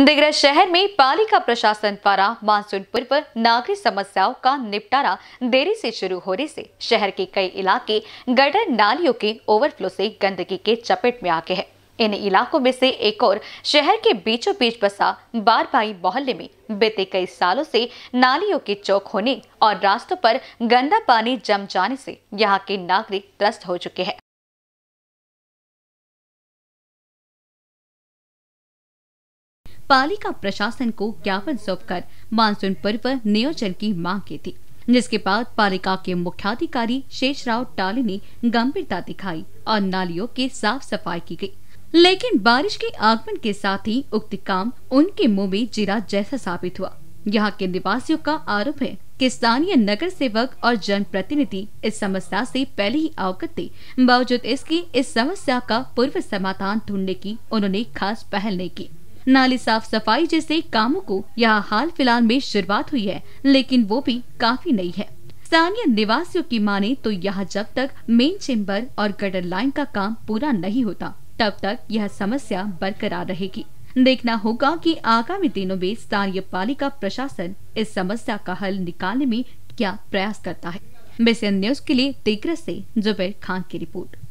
दिगरा शहर में पालिका प्रशासन द्वारा मानसून पूर्व नागरिक समस्याओं का निपटारा देरी से शुरू होने से शहर के कई इलाके गडर नालियों के ओवरफ्लो से गंदगी के चपेट में आ गए हैं इन इलाकों में से एक और शहर के बीचों बीच बसा बार भाई मोहल्ले में बीते कई सालों से नालियों के चौक होने और रास्तों पर गंदा पानी जम जाने से यहाँ के नागरिक त्रस्त हो चुके हैं पालिका प्रशासन को ज्ञापन सौंप कर मानसून पर्व नियोजन की मांग की थी जिसके बाद पालिका के मुख्याधिकारी शेषराव टाले ने गंभीरता दिखाई और नालियों की साफ सफाई की गई लेकिन बारिश के आगमन के साथ ही उक्त काम उनके मुंह में जीरा जैसा साबित हुआ यहाँ के निवासियों का आरोप है कि स्थानीय नगर सेवक और जनप्रतिनिधि इस समस्या से पहले ही अवगत थे बावजूद इसके इस समस्या का पूर्व समाधान ढूंढने की उन्होंने खास पहल नहीं की नाली साफ सफाई जैसे कामों को यहाँ हाल फिलहाल में शुरुआत हुई है लेकिन वो भी काफी नई है स्थानीय निवासियों की माने तो यहाँ जब तक मेन चेम्बर और गटर लाइन का काम पूरा नहीं होता तब तक यह समस्या बरकरार रहेगी देखना होगा कि आगामी दिनों में स्थानीय पालिका प्रशासन इस समस्या का हल निकालने में क्या प्रयास करता है बेसियन न्यूज के लिए तिग्रस से जुबेर खान की रिपोर्ट